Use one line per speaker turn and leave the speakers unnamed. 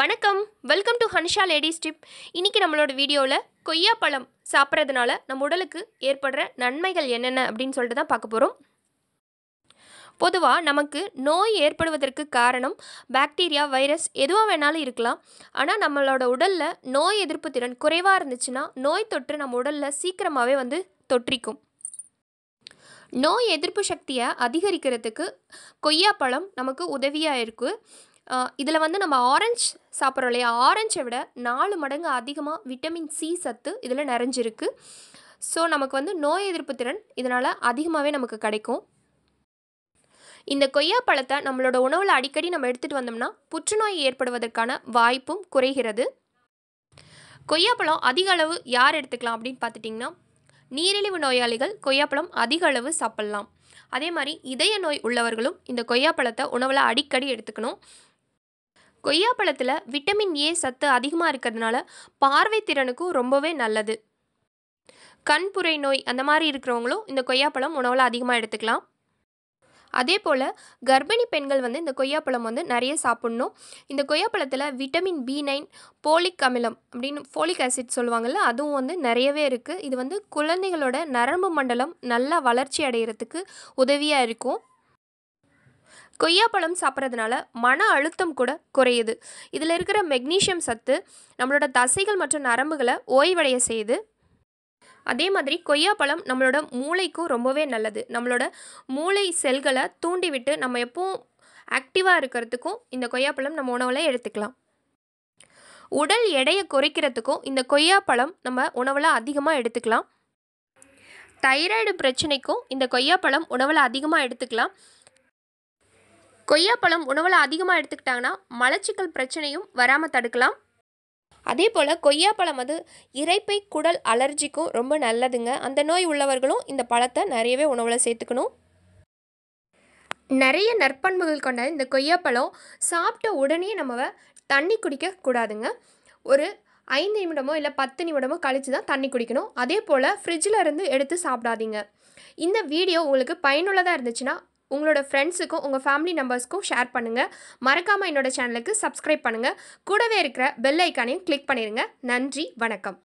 வணக்கம் welcome to Hansha ladies tip இன்றைக்கி நம்மளோட வீடியோவில் கொய்யாப்பழம் சாப்பிட்றதுனால நம்ம உடலுக்கு ஏற்படுற நன்மைகள் என்னென்ன அப்படின்னு சொல்லிட்டு தான் பார்க்க போகிறோம் பொதுவாக நமக்கு நோய் ஏற்படுவதற்கு காரணம் பாக்டீரியா வைரஸ் எதுவாக வேணாலும் இருக்கலாம் ஆனால் நம்மளோட உடலில் நோய் எதிர்ப்பு திறன் குறைவாக இருந்துச்சுன்னா நோய் தொற்று நம்ம உடலில் சீக்கிரமாகவே வந்து தொற்றிக்கும் நோய் எதிர்ப்பு சக்தியை அதிகரிக்கிறதுக்கு கொய்யாப்பழம் நமக்கு உதவியாக இருக்குது இதில் வந்து நம்ம ஆரஞ்சு சாப்பிட்றோம் இல்லையா ஆரஞ்சை விட நாலு மடங்கு அதிகமாக விட்டமின் சி சத்து இதில் நிறைஞ்சிருக்கு ஸோ நமக்கு வந்து நோய் எதிர்ப்பு திறன் இதனால் அதிகமாகவே நமக்கு கிடைக்கும் இந்த கொய்யா பழத்தை நம்மளோட உணவில் அடிக்கடி நம்ம எடுத்துகிட்டு வந்தோம்னா புற்றுநோய் ஏற்படுவதற்கான வாய்ப்பும் குறைகிறது கொய்யாப்பழம் அதிக அளவு யார் எடுத்துக்கலாம் அப்படின்னு பார்த்துட்டிங்கன்னா நீரிழிவு நோயாளிகள் கொய்யாப்பழம் அதிக அளவு சாப்பிட்லாம் அதே மாதிரி இதய நோய் உள்ளவர்களும் இந்த கொய்யாப்பழத்தை உணவில் அடிக்கடி எடுத்துக்கணும் கொய்யாப்பழத்தில் விட்டமின் ஏ சத்து அதிகமாக இருக்கிறதுனால பார்வை திறனுக்கும் ரொம்பவே நல்லது கண்புரை நோய் அந்த மாதிரி இருக்கிறவங்களும் இந்த கொய்யாப்பழம் உணவில் அதிகமாக எடுத்துக்கலாம் அதே போல் கர்ப்பிணி பெண்கள் வந்து இந்த கொய்யாப்பழம் வந்து நிறைய சாப்பிட்ணும் இந்த கொய்யாப்பழத்தில் விட்டமின் பி நைன் போலிக் அமிலம் அப்படின்னு ஃபோலிக் ஆசிட் சொல்லுவாங்கள்ல அதுவும் வந்து நிறையவே இருக்குது இது வந்து குழந்தைகளோட நரம்பு மண்டலம் நல்லா வளர்ச்சி அடைகிறதுக்கு உதவியாக இருக்கும் கொய்யாப்பழம் சாப்பிட்றதுனால மன அழுத்தம் கூட குறையுது இதில் இருக்கிற மெக்னீஷியம் சத்து நம்மளோட தசைகள் மற்றும் நரம்புகளை ஓய்வடைய செய்து அதே மாதிரி கொய்யாப்பழம் நம்மளோட மூளைக்கும் ரொம்பவே நல்லது நம்மளோட மூளை செல்களை தூண்டிவிட்டு நம்ம எப்பவும் ஆக்டிவாக இருக்கிறதுக்கும் இந்த கொய்யாப்பழம் நம்ம உணவில் எடுத்துக்கலாம் உடல் எடையை குறைக்கிறதுக்கும் இந்த கொய்யாப்பழம் நம்ம உணவில் அதிகமாக எடுத்துக்கலாம் தைராய்டு பிரச்சனைக்கும் இந்த கொய்யாப்பழம் உணவில் அதிகமாக எடுத்துக்கலாம் கொய்யாப்பழம் உணவில் அதிகமாக எடுத்துக்கிட்டாங்கன்னா மலச்சிக்கல் பிரச்சனையும் வராமல் தடுக்கலாம் அதே போல் கொய்யாப்பழம் அது இறைப்பை குடல் அலர்ஜிக்கும் ரொம்ப நல்லதுங்க அந்த நோய் உள்ளவர்களும் இந்த பழத்தை நிறையவே உணவில் சேர்த்துக்கணும் நிறைய நற்பண்புகள் கொண்ட இந்த கொய்யாப்பழம் சாப்பிட்ட உடனே நம்ம தண்ணி குடிக்கக்கூடாதுங்க ஒரு ஐந்து நிமிடமோ இல்லை பத்து நிமிடமோ கழித்து தான் தண்ணி குடிக்கணும் அதே போல் ஃப்ரிட்ஜில் இருந்து எடுத்து சாப்பிடாதீங்க இந்த வீடியோ உங்களுக்கு பயனுள்ளதாக இருந்துச்சுன்னா உங்களோட ஃப்ரெண்ட்ஸுக்கும் உங்கள் ஃபேமிலி மெம்பர்ஸ்க்கும் ஷேர் பண்ணுங்கள் மறக்காமல் என்னோடய சேனலுக்கு சப்ஸ்கிரைப் பண்ணுங்கள் கூடவே இருக்கிற பெல் ஐக்கானையும் கிளிக் பண்ணிடுங்க நன்றி வணக்கம்